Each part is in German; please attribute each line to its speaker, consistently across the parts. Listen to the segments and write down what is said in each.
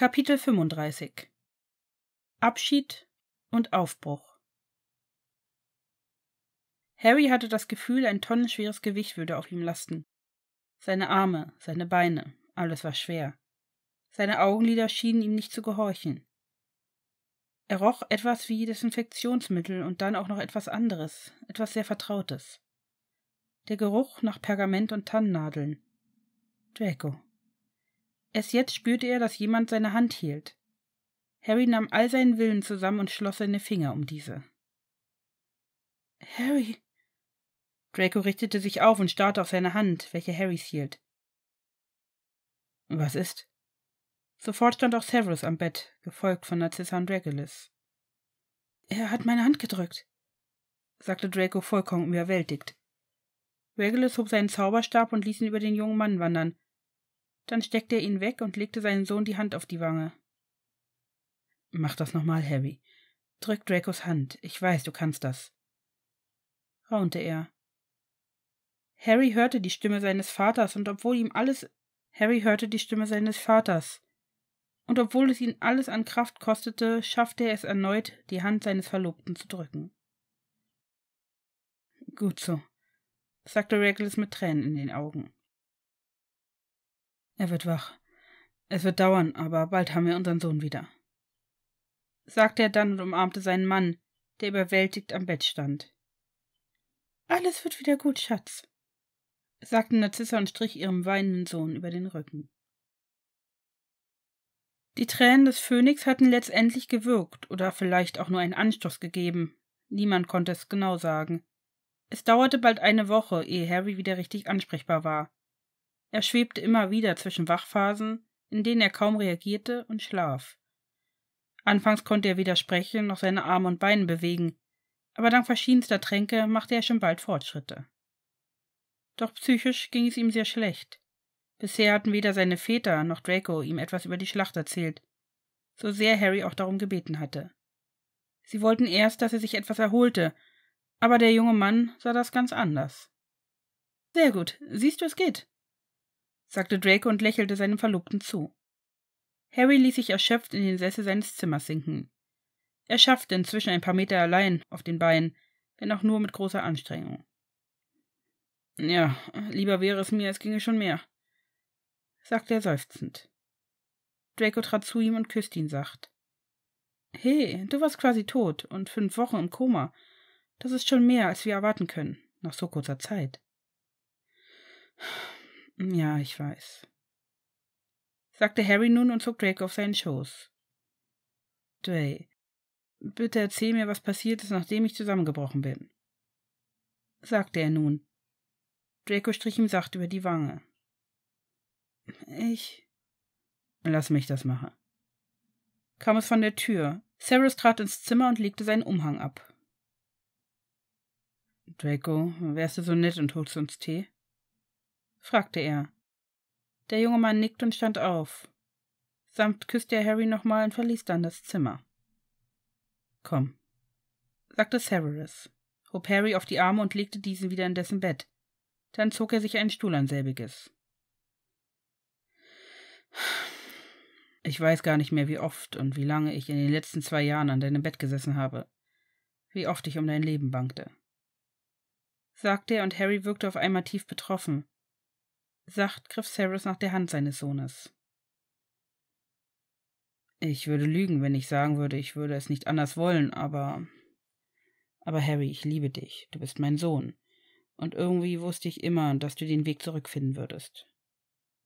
Speaker 1: Kapitel 35 Abschied und Aufbruch Harry hatte das Gefühl, ein tonnenschweres Gewicht würde auf ihm lasten. Seine Arme, seine Beine, alles war schwer. Seine Augenlider schienen ihm nicht zu gehorchen. Er roch etwas wie Desinfektionsmittel und dann auch noch etwas anderes, etwas sehr Vertrautes. Der Geruch nach Pergament und Tannennadeln. Draco. Erst jetzt spürte er, dass jemand seine Hand hielt. Harry nahm all seinen Willen zusammen und schloss seine Finger um diese. Harry. Draco richtete sich auf und starrte auf seine Hand, welche Harrys hielt. Was ist? Sofort stand auch Severus am Bett, gefolgt von Narcissa und Regulus. Er hat meine Hand gedrückt, sagte Draco vollkommen überwältigt. Regulus hob seinen Zauberstab und ließ ihn über den jungen Mann wandern, dann steckte er ihn weg und legte seinem Sohn die Hand auf die Wange. Mach das nochmal, Harry. Drück Dracos Hand. Ich weiß, du kannst das. raunte er. Harry hörte die Stimme seines Vaters, und obwohl ihm alles Harry hörte die Stimme seines Vaters. Und obwohl es ihn alles an Kraft kostete, schaffte er es erneut, die Hand seines Verlobten zu drücken. Gut so, sagte Regulus mit Tränen in den Augen. Er wird wach. Es wird dauern, aber bald haben wir unseren Sohn wieder. sagte er dann und umarmte seinen Mann, der überwältigt am Bett stand. Alles wird wieder gut, Schatz, sagte Narzissa und strich ihrem weinenden Sohn über den Rücken. Die Tränen des Phönix hatten letztendlich gewirkt oder vielleicht auch nur einen Anstoß gegeben. Niemand konnte es genau sagen. Es dauerte bald eine Woche, ehe Harry wieder richtig ansprechbar war. Er schwebte immer wieder zwischen Wachphasen, in denen er kaum reagierte, und Schlaf. Anfangs konnte er weder sprechen noch seine Arme und Beine bewegen, aber dank verschiedenster Tränke machte er schon bald Fortschritte. Doch psychisch ging es ihm sehr schlecht. Bisher hatten weder seine Väter noch Draco ihm etwas über die Schlacht erzählt, so sehr Harry auch darum gebeten hatte. Sie wollten erst, dass er sich etwas erholte, aber der junge Mann sah das ganz anders. Sehr gut, siehst du, es geht, sagte Draco und lächelte seinem Verlobten zu. Harry ließ sich erschöpft in den Sessel seines Zimmers sinken. Er schaffte inzwischen ein paar Meter allein auf den Beinen, wenn auch nur mit großer Anstrengung. Ja, lieber wäre es mir, es ginge schon mehr, sagte er seufzend. Draco trat zu ihm und küsste ihn sacht. Hey, du warst quasi tot und fünf Wochen im Koma. Das ist schon mehr, als wir erwarten können, nach so kurzer Zeit. Hm, ja, ich weiß, sagte Harry nun und zog Draco auf seinen Schoß. Dray, bitte erzähl mir, was passiert ist, nachdem ich zusammengebrochen bin, sagte er nun. Draco strich ihm sacht über die Wange. Ich. Lass mich das machen. Kam es von der Tür. Severus trat ins Zimmer und legte seinen Umhang ab. Draco, wärst du so nett und holst uns Tee? fragte er. Der junge Mann nickte und stand auf. Samt küsste er Harry nochmal und verließ dann das Zimmer. Komm, sagte Severus, hob Harry auf die Arme und legte diesen wieder in dessen Bett. Dann zog er sich einen Stuhl an selbiges. Ich weiß gar nicht mehr, wie oft und wie lange ich in den letzten zwei Jahren an deinem Bett gesessen habe, wie oft ich um dein Leben bangte. Sagte er, und Harry wirkte auf einmal tief betroffen, Sacht griff Cyrus nach der Hand seines Sohnes. Ich würde lügen, wenn ich sagen würde, ich würde es nicht anders wollen, aber. Aber Harry, ich liebe dich. Du bist mein Sohn. Und irgendwie wusste ich immer, dass du den Weg zurückfinden würdest.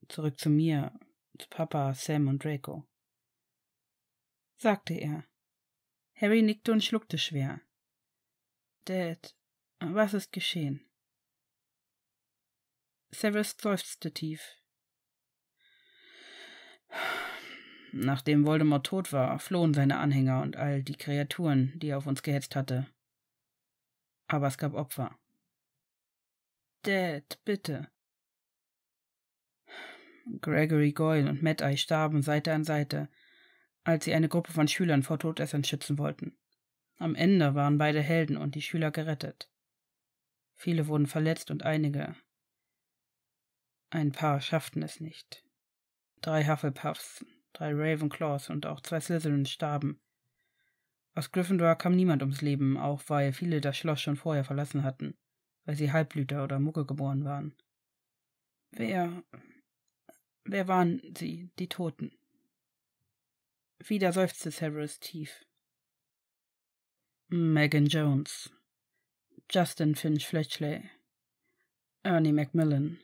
Speaker 1: Zurück zu mir, zu Papa, Sam und Draco. Sagte er. Harry nickte und schluckte schwer. Dad, was ist geschehen? Severus seufzte tief. Nachdem Voldemort tot war, flohen seine Anhänger und all die Kreaturen, die er auf uns gehetzt hatte. Aber es gab Opfer. Dad, bitte. Gregory Goyle und Mad Eye starben Seite an Seite, als sie eine Gruppe von Schülern vor Todessern schützen wollten. Am Ende waren beide Helden und die Schüler gerettet. Viele wurden verletzt und einige, ein paar schafften es nicht. Drei Hufflepuffs, drei Ravenclaws und auch zwei Slytherins starben. Aus Gryffindor kam niemand ums Leben, auch weil viele das Schloss schon vorher verlassen hatten, weil sie Halbblüter oder Mucke geboren waren. Wer. Wer waren sie, die Toten? Wieder seufzte Severus tief. Megan Jones, Justin Finch Fletchley, Ernie Macmillan,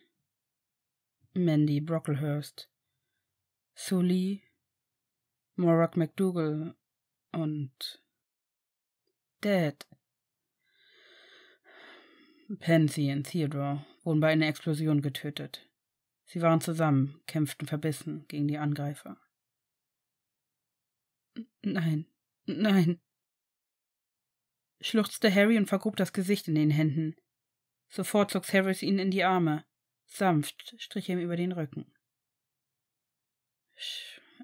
Speaker 1: Mandy Brocklehurst, Sue Lee, Morag McDougall und Dad. Pansy und Theodore wurden bei einer Explosion getötet. Sie waren zusammen, kämpften verbissen gegen die Angreifer. Nein, nein, schluchzte Harry und vergrub das Gesicht in den Händen. Sofort zog Harris ihn in die Arme. Sanft strich er ihm über den Rücken.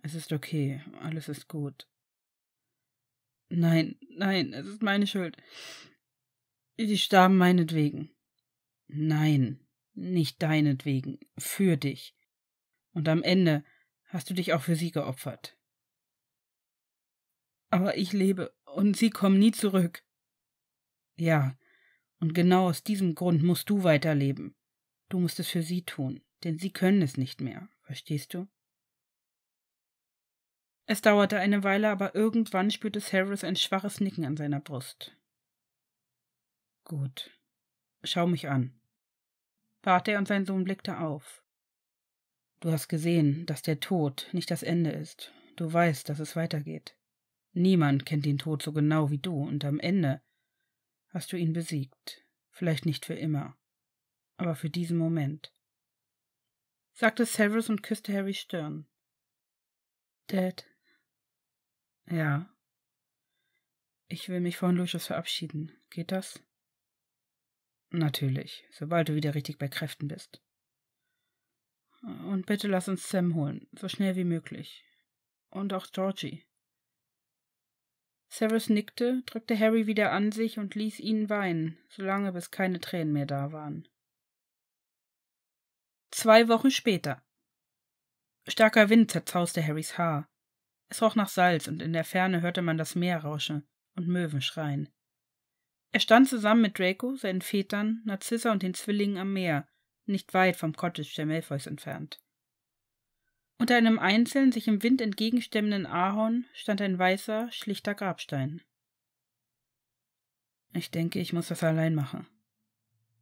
Speaker 1: Es ist okay, alles ist gut. Nein, nein, es ist meine Schuld. Sie starben meinetwegen. Nein, nicht deinetwegen, für dich. Und am Ende hast du dich auch für sie geopfert. Aber ich lebe und sie kommen nie zurück. Ja, und genau aus diesem Grund musst du weiterleben. Du musst es für sie tun, denn sie können es nicht mehr, verstehst du? Es dauerte eine Weile, aber irgendwann spürte Cyrus ein schwaches Nicken an seiner Brust. Gut. Schau mich an. bat er und sein Sohn blickte auf. Du hast gesehen, dass der Tod nicht das Ende ist. Du weißt, dass es weitergeht. Niemand kennt den Tod so genau wie du, und am Ende hast du ihn besiegt, vielleicht nicht für immer aber für diesen Moment, sagte Severus und küsste Harrys Stirn. Dad. Ja. Ich will mich von Lucius verabschieden. Geht das? Natürlich, sobald du wieder richtig bei Kräften bist. Und bitte lass uns Sam holen, so schnell wie möglich. Und auch Georgie. Severus nickte, drückte Harry wieder an sich und ließ ihn weinen, solange bis keine Tränen mehr da waren. Zwei Wochen später. Starker Wind zerzauste Harrys Haar. Es roch nach Salz und in der Ferne hörte man das Meer rauschen und Möwen schreien. Er stand zusammen mit Draco, seinen Vätern, Narzissa und den Zwillingen am Meer, nicht weit vom Cottage der Malfoys entfernt. Unter einem einzeln sich im Wind entgegenstemmenden Ahorn stand ein weißer, schlichter Grabstein. Ich denke, ich muss das allein machen,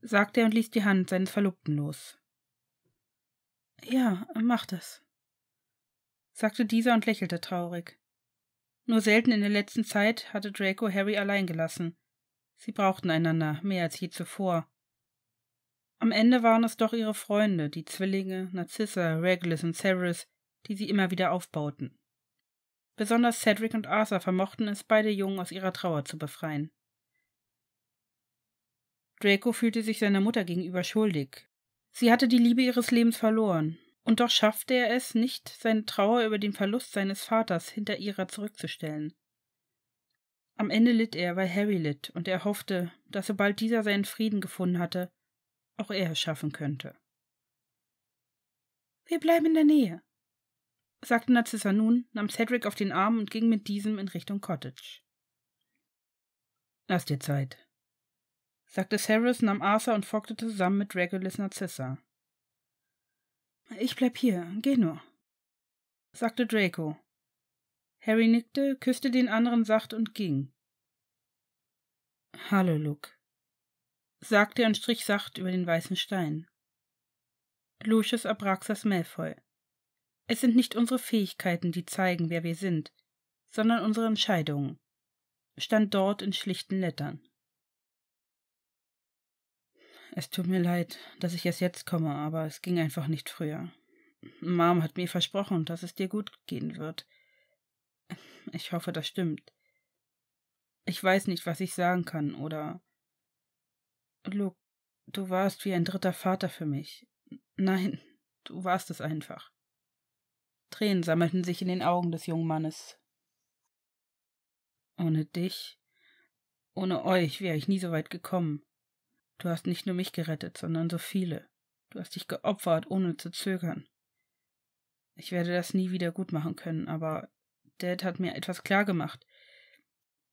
Speaker 1: sagte er und ließ die Hand seines Verlobten los. Ja, mach das, sagte dieser und lächelte traurig. Nur selten in der letzten Zeit hatte Draco Harry allein gelassen. Sie brauchten einander mehr als je zuvor. Am Ende waren es doch ihre Freunde, die Zwillinge, Narcissa, Regulus und Severus, die sie immer wieder aufbauten. Besonders Cedric und Arthur vermochten es, beide Jungen aus ihrer Trauer zu befreien. Draco fühlte sich seiner Mutter gegenüber schuldig, Sie hatte die Liebe ihres Lebens verloren. Und doch schaffte er es nicht, seine Trauer über den Verlust seines Vaters hinter ihrer zurückzustellen. Am Ende litt er, weil Harry litt, und er hoffte, dass sobald dieser seinen Frieden gefunden hatte, auch er es schaffen könnte. Wir bleiben in der Nähe, sagte Narcissa nun, nahm Cedric auf den Arm und ging mit diesem in Richtung Cottage. Lass dir Zeit, sagte Cyrus, nahm Arthur und folgte zusammen mit Regulus Narcissa. Ich bleib hier, geh nur, sagte Draco. Harry nickte, küsste den anderen sacht und ging. Hallo, Luke, sagte er und strich sacht über den weißen Stein. Lucius Abraxas Malfoy. Es sind nicht unsere Fähigkeiten, die zeigen, wer wir sind, sondern unsere Entscheidungen. Stand dort in schlichten Lettern. Es tut mir leid, dass ich erst jetzt komme, aber es ging einfach nicht früher. Mom hat mir versprochen, dass es dir gut gehen wird. Ich hoffe, das stimmt. Ich weiß nicht, was ich sagen kann, oder. Luke, du warst wie ein dritter Vater für mich. Nein, du warst es einfach. Tränen sammelten sich in den Augen des jungen Mannes. Ohne dich, ohne euch wäre ich nie so weit gekommen. Du hast nicht nur mich gerettet, sondern so viele. Du hast dich geopfert, ohne zu zögern. Ich werde das nie wieder gut machen können, aber Dad hat mir etwas klar gemacht.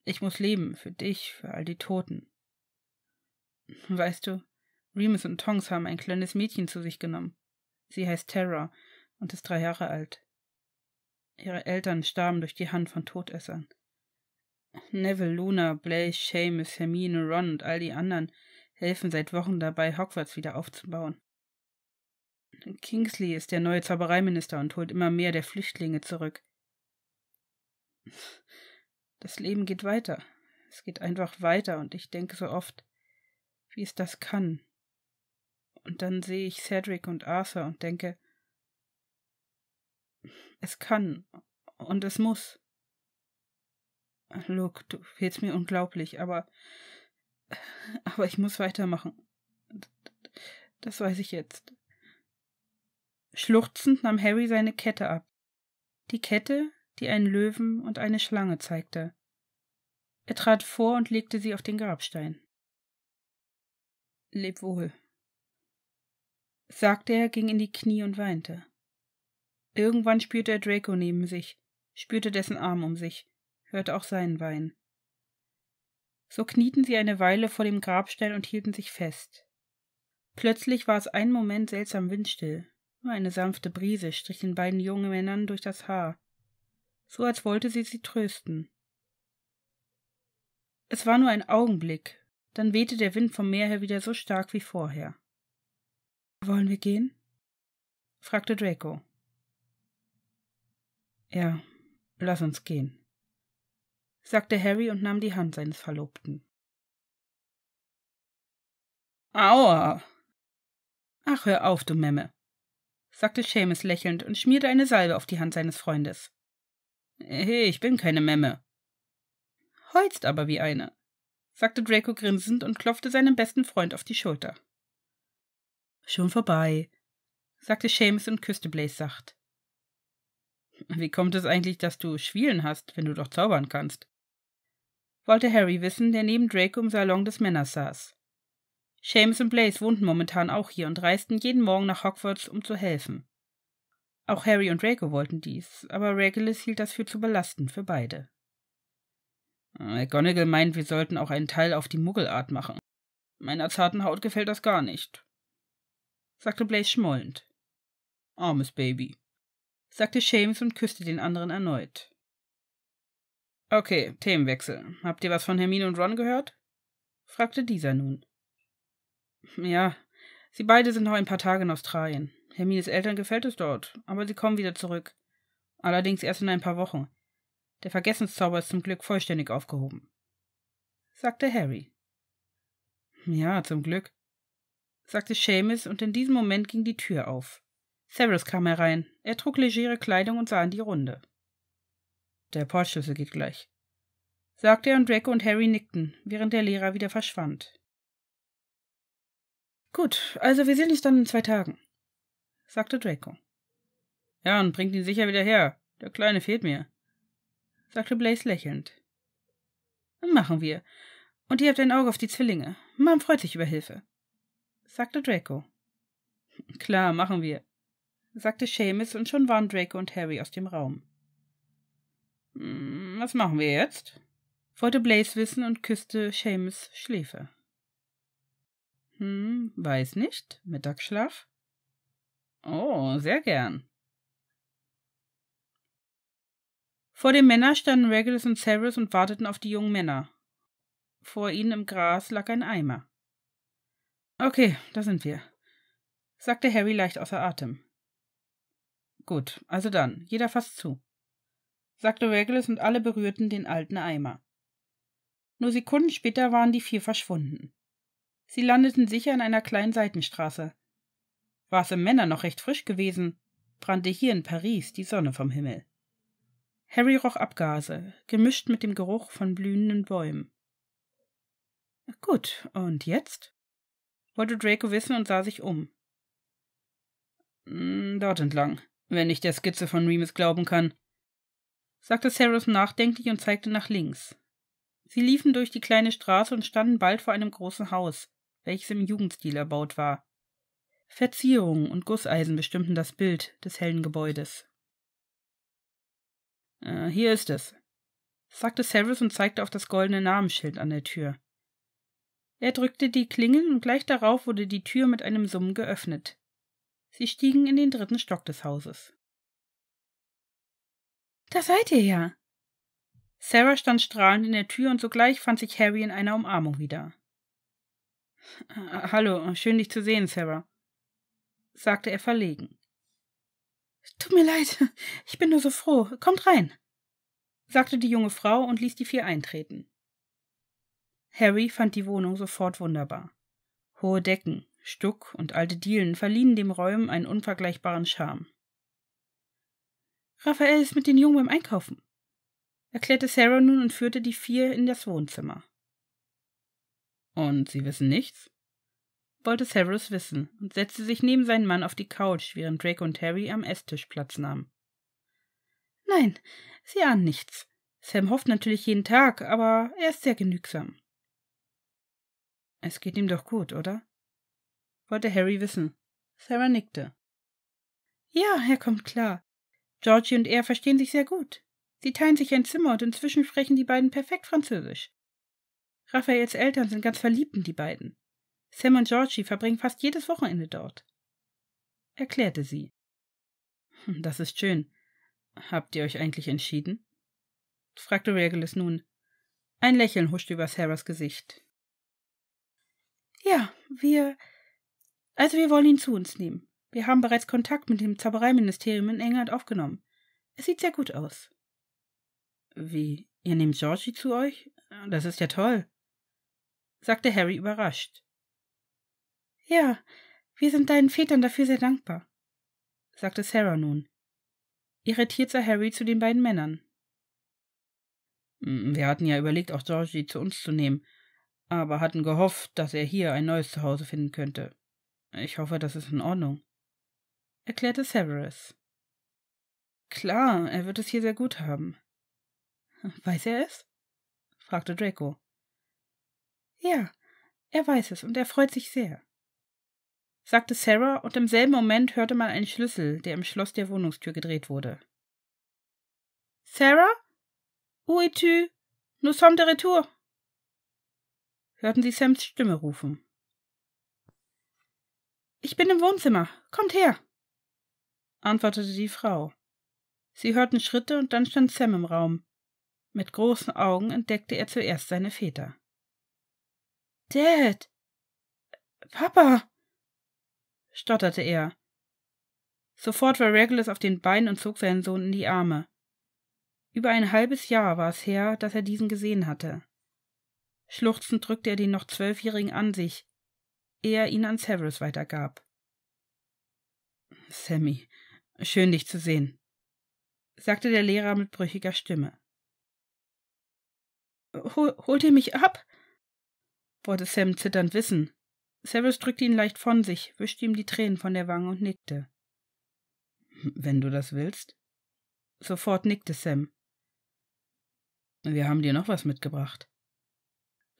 Speaker 1: Ich muss leben, für dich, für all die Toten. Weißt du, Remus und Tongs haben ein kleines Mädchen zu sich genommen. Sie heißt Tara und ist drei Jahre alt. Ihre Eltern starben durch die Hand von Todessern. Neville, Luna, Blaze, Seamus, Hermine, Ron und all die anderen – helfen seit Wochen dabei, Hogwarts wieder aufzubauen. Kingsley ist der neue Zaubereiminister und holt immer mehr der Flüchtlinge zurück. Das Leben geht weiter. Es geht einfach weiter und ich denke so oft, wie es das kann. Und dann sehe ich Cedric und Arthur und denke, es kann und es muss. Look, du fehlst mir unglaublich, aber Aber ich muss weitermachen. Das weiß ich jetzt. Schluchzend nahm Harry seine Kette ab. Die Kette, die einen Löwen und eine Schlange zeigte. Er trat vor und legte sie auf den Grabstein. Leb wohl, sagte er, ging in die Knie und weinte. Irgendwann spürte er Draco neben sich, spürte dessen Arm um sich, hörte auch seinen Wein. So knieten sie eine Weile vor dem Grabstein und hielten sich fest. Plötzlich war es einen Moment seltsam windstill. Nur eine sanfte Brise strich den beiden jungen Männern durch das Haar, so als wollte sie sie trösten. Es war nur ein Augenblick, dann wehte der Wind vom Meer her wieder so stark wie vorher. Wollen wir gehen? fragte Draco. Ja, lass uns gehen sagte Harry und nahm die Hand seines Verlobten. Aua! Ach, hör auf, du Memme, sagte Seamus lächelnd und schmierte eine Salbe auf die Hand seines Freundes. Hey, ich bin keine Memme. Heulst aber wie eine, sagte Draco grinsend und klopfte seinem besten Freund auf die Schulter. Schon vorbei, sagte Seamus und küsste Blaze sacht. Wie kommt es eigentlich, dass du Schwielen hast, wenn du doch zaubern kannst? wollte Harry wissen, der neben Draco im Salon des Männers saß. Seamus und Blaze wohnten momentan auch hier und reisten jeden Morgen nach Hogwarts, um zu helfen. Auch Harry und Draco wollten dies, aber Regulus hielt das für zu belastend für beide. Äh, McGonagall meint, wir sollten auch einen Teil auf die Muggelart machen. Meiner zarten Haut gefällt das gar nicht, sagte Blaze schmollend. Armes Baby, sagte Seamus und küsste den anderen erneut. Okay, Themenwechsel. Habt ihr was von Hermine und Ron gehört? fragte dieser nun. Ja, sie beide sind noch ein paar Tage in Australien. Hermines Eltern gefällt es dort, aber sie kommen wieder zurück. Allerdings erst in ein paar Wochen. Der Vergessenszauber ist zum Glück vollständig aufgehoben, sagte Harry. Ja, zum Glück, sagte Seamus, und in diesem Moment ging die Tür auf. Severus kam herein. Er trug legere Kleidung und sah in die Runde. Der Portschlüssel geht gleich, sagte er und Draco und Harry nickten, während der Lehrer wieder verschwand. Gut, also wir sehen uns dann in zwei Tagen, sagte Draco. Ja, und bringt ihn sicher wieder her. Der Kleine fehlt mir, sagte Blaze lächelnd. Machen wir. Und ihr habt ein Auge auf die Zwillinge. Mom freut sich über Hilfe, sagte Draco. Klar, machen wir, sagte Seamus, und schon waren Draco und Harry aus dem Raum. Hm, was machen wir jetzt? wollte Blaze wissen und küsste Seamus Schläfe. Hm, weiß nicht. Mittagsschlaf? Oh, sehr gern. Vor den Männern standen Regulus und Cyrus und warteten auf die jungen Männer. Vor ihnen im Gras lag ein Eimer. Okay, da sind wir, sagte Harry leicht außer Atem. Gut, also dann, jeder fasst zu sagte Regulus und alle berührten den alten Eimer. Nur Sekunden später waren die vier verschwunden. Sie landeten sicher in einer kleinen Seitenstraße. War es im Männer noch recht frisch gewesen, brannte hier in Paris die Sonne vom Himmel. Harry roch Abgase, gemischt mit dem Geruch von blühenden Bäumen. Gut, und jetzt? wollte Draco wissen und sah sich um. Hm, dort entlang, wenn ich der Skizze von Remus glauben kann, sagte Sarah nachdenklich und zeigte nach links. Sie liefen durch die kleine Straße und standen bald vor einem großen Haus, welches im Jugendstil erbaut war. Verzierungen und Gusseisen bestimmten das Bild des hellen Gebäudes. Äh, hier ist es, sagte Cyrus und zeigte auf das goldene Namensschild an der Tür. Er drückte die Klingel und gleich darauf wurde die Tür mit einem Summen geöffnet. Sie stiegen in den dritten Stock des Hauses. Da seid ihr ja. Sarah stand strahlend in der Tür und sogleich fand sich Harry in einer Umarmung wieder. Äh, hallo, schön dich zu sehen, Sarah, sagte er verlegen. Tut mir leid, ich bin nur so froh. Kommt rein, sagte die junge Frau und ließ die vier eintreten. Harry fand die Wohnung sofort wunderbar. Hohe Decken, Stuck und alte Dielen verliehen dem Räumen einen unvergleichbaren Charme. Raphael ist mit den Jungen beim Einkaufen, erklärte Sarah nun und führte die vier in das Wohnzimmer. Und Sie wissen nichts? wollte Severus wissen und setzte sich neben seinen Mann auf die Couch, während Drake und Harry am Esstisch Platz nahmen. Nein, sie ahnen nichts. Sam hofft natürlich jeden Tag, aber er ist sehr genügsam. Es geht ihm doch gut, oder? wollte Harry wissen. Sarah nickte. Ja, er kommt klar. Georgie und er verstehen sich sehr gut. Sie teilen sich ein Zimmer und inzwischen sprechen die beiden perfekt Französisch. Raphaels Eltern sind ganz verliebt in die beiden. Sam und Georgie verbringen fast jedes Wochenende dort. Erklärte sie. Hm, das ist schön. Habt ihr euch eigentlich entschieden? fragte Regulus nun. Ein Lächeln huschte über Sarahs Gesicht. Ja, wir. Also wir wollen ihn zu uns nehmen. Wir haben bereits Kontakt mit dem Zaubereiministerium in England aufgenommen. Es sieht sehr gut aus. Wie, ihr nehmt Georgie zu euch? Das ist ja toll, sagte Harry überrascht. Ja, wir sind deinen Vätern dafür sehr dankbar, sagte Sarah nun. Irritiert sah Harry zu den beiden Männern. Hm, wir hatten ja überlegt, auch Georgie zu uns zu nehmen, aber hatten gehofft, dass er hier ein neues Zuhause finden könnte. Ich hoffe, das ist in Ordnung erklärte Severus. Klar, er wird es hier sehr gut haben. Weiß er es? fragte Draco. Ja, er weiß es und er freut sich sehr, sagte Sarah, und im selben Moment hörte man einen Schlüssel, der im Schloss der Wohnungstür gedreht wurde. Sarah? Où es-tu? Nous sommes de retour! hörten sie Sams Stimme rufen. Ich bin im Wohnzimmer. Kommt her! antwortete die Frau. Sie hörten Schritte und dann stand Sam im Raum. Mit großen Augen entdeckte er zuerst seine Väter. Dad. Papa. stotterte er. Sofort war Regulus auf den Beinen und zog seinen Sohn in die Arme. Über ein halbes Jahr war es her, dass er diesen gesehen hatte. Schluchzend drückte er den noch zwölfjährigen an sich, ehe er ihn an Severus weitergab. Sammy, Schön, dich zu sehen, sagte der Lehrer mit brüchiger Stimme. Hol, holt ihr mich ab? wollte Sam zitternd wissen. Severus drückte ihn leicht von sich, wischte ihm die Tränen von der Wange und nickte. Wenn du das willst. Sofort nickte Sam. Wir haben dir noch was mitgebracht,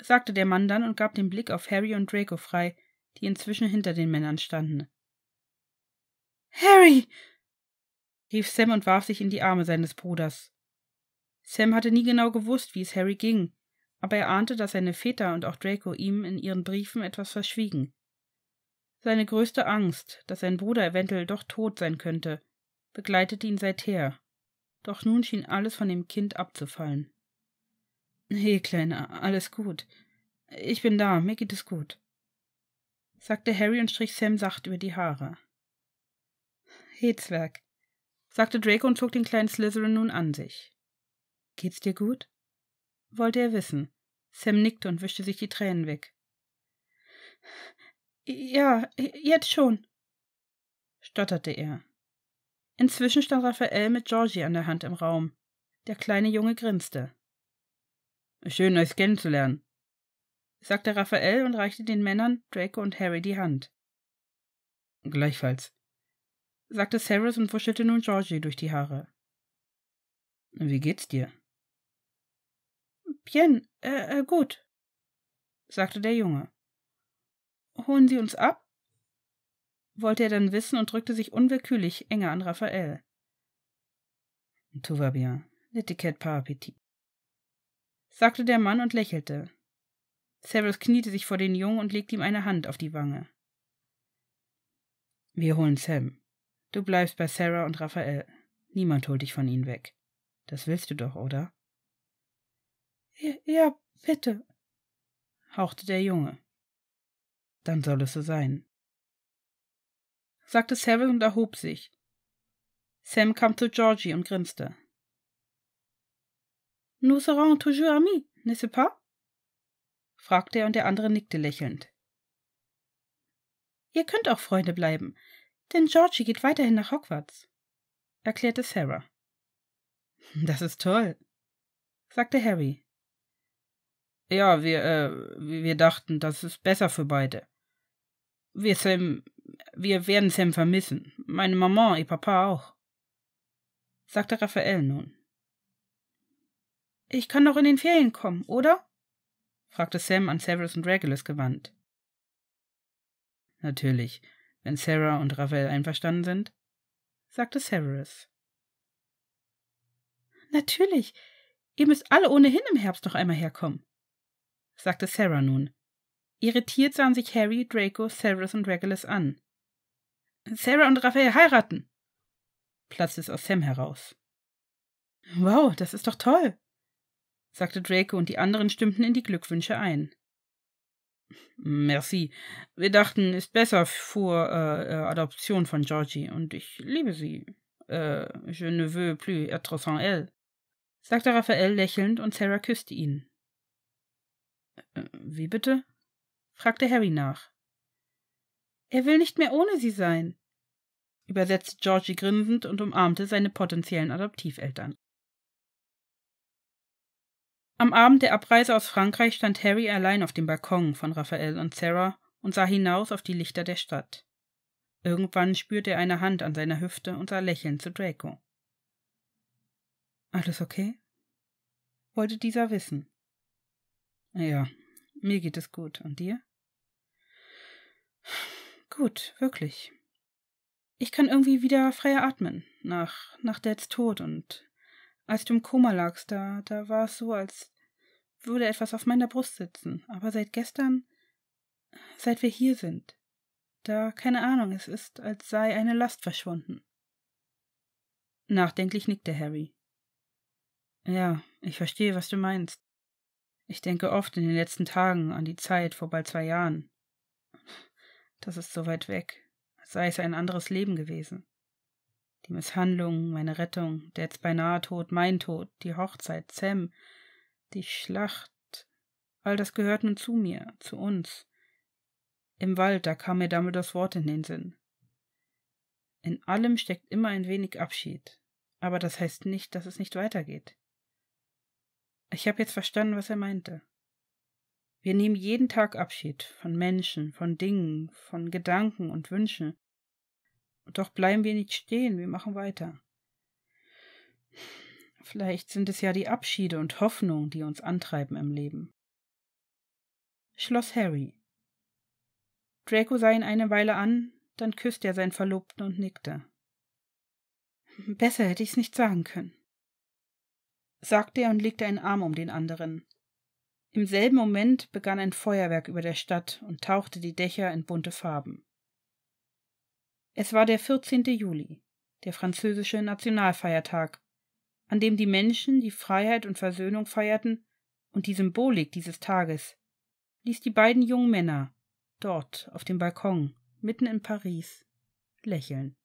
Speaker 1: sagte der Mann dann und gab den Blick auf Harry und Draco frei, die inzwischen hinter den Männern standen. Harry! rief Sam und warf sich in die Arme seines Bruders. Sam hatte nie genau gewusst, wie es Harry ging, aber er ahnte, dass seine Väter und auch Draco ihm in ihren Briefen etwas verschwiegen. Seine größte Angst, dass sein Bruder eventuell doch tot sein könnte, begleitete ihn seither. Doch nun schien alles von dem Kind abzufallen. Hey, Kleiner, alles gut. Ich bin da, mir geht es gut, sagte Harry und strich Sam sacht über die Haare. Hey, Zwerg, sagte Draco und zog den kleinen Slytherin nun an sich. Geht's dir gut? wollte er wissen. Sam nickte und wischte sich die Tränen weg. Ja, jetzt schon, stotterte er. Inzwischen stand Raphael mit Georgie an der Hand im Raum. Der kleine Junge grinste. Schön, euch kennenzulernen, sagte Raphael und reichte den Männern, Draco und Harry, die Hand. Gleichfalls, sagte Cyrus und wuschelte nun Georgie durch die Haare. Wie geht's dir? Bien, äh, äh, gut, sagte der Junge. Holen Sie uns ab? wollte er dann wissen und drückte sich unwillkürlich enger an Raphael. Tout va bien, l'étiquette par appétit, sagte der Mann und lächelte. Cyrus kniete sich vor den Jungen und legte ihm eine Hand auf die Wange. Wir holen Sam, Du bleibst bei Sarah und Raphael. Niemand holt dich von ihnen weg. Das willst du doch, oder? Ja, bitte, hauchte der Junge. Dann soll es so sein, sagte Sarah und erhob sich. Sam kam zu Georgie und grinste. Nous serons toujours amis, n'est-ce pas? fragte er und der andere nickte lächelnd. Ihr könnt auch Freunde bleiben. Denn Georgie geht weiterhin nach Hogwarts, erklärte Sarah. Hm, das ist toll, sagte Harry. Ja, wir, äh, wir dachten, das ist besser für beide. Wir Sam, wir werden Sam vermissen. Meine Mama und Papa auch, sagte Raphael nun. Ich kann doch in den Ferien kommen, oder? fragte Sam an Severus und Regulus gewandt. Natürlich, wenn Sarah und Raphael einverstanden sind, sagte Severus. Natürlich. Ihr müsst alle ohnehin im Herbst noch einmal herkommen, sagte Sarah nun. Irritiert sahen sich Harry, Draco, Severus und Regulus an. Sarah und Raphael heiraten, platzte es aus Sam heraus. Wow, das ist doch toll, sagte Draco und die anderen stimmten in die Glückwünsche ein. Merci. Wir dachten, ist besser vor äh, äh, Adoption von Georgie und ich liebe sie. Äh, je ne veux plus être sans elle, sagte Raphael lächelnd und Sarah küsste ihn. Äh, wie bitte? fragte Harry nach. Er will nicht mehr ohne sie sein, übersetzte Georgie grinsend und umarmte seine potenziellen Adoptiveltern. Am Abend der Abreise aus Frankreich stand Harry allein auf dem Balkon von Raphael und Sarah und sah hinaus auf die Lichter der Stadt. Irgendwann spürte er eine Hand an seiner Hüfte und sah lächelnd zu Draco. Alles okay? wollte dieser wissen. Ja, mir geht es gut. Und dir? Gut, wirklich. Ich kann irgendwie wieder freier atmen, nach, nach Dads Tod und als du im Koma lagst, da, da war es so, als würde etwas auf meiner Brust sitzen, aber seit gestern, seit wir hier sind, da, keine Ahnung, es ist, als sei eine Last verschwunden. Nachdenklich nickte Harry. Ja, ich verstehe, was du meinst. Ich denke oft in den letzten Tagen an die Zeit vor bald zwei Jahren. Das ist so weit weg, als sei es ein anderes Leben gewesen. Die Misshandlung, meine Rettung, der jetzt beinahe Tod, mein Tod, die Hochzeit, Sam, die Schlacht, all das gehört nun zu mir, zu uns. Im Wald, da kam mir damit das Wort in den Sinn. In allem steckt immer ein wenig Abschied, aber das heißt nicht, dass es nicht weitergeht. Ich habe jetzt verstanden, was er meinte. Wir nehmen jeden Tag Abschied von Menschen, von Dingen, von Gedanken und Wünschen. Und doch bleiben wir nicht stehen, wir machen weiter. Vielleicht sind es ja die Abschiede und Hoffnung, die uns antreiben im Leben. Schloss Harry. Draco sah ihn eine Weile an, dann küsste er seinen Verlobten und nickte. Besser hätte ich's nicht sagen können, sagte er und legte einen Arm um den anderen. Im selben Moment begann ein Feuerwerk über der Stadt und tauchte die Dächer in bunte Farben. Es war der 14. Juli, der französische Nationalfeiertag, an dem die Menschen die Freiheit und Versöhnung feierten, und die Symbolik dieses Tages ließ die beiden jungen Männer dort auf dem Balkon mitten in Paris lächeln.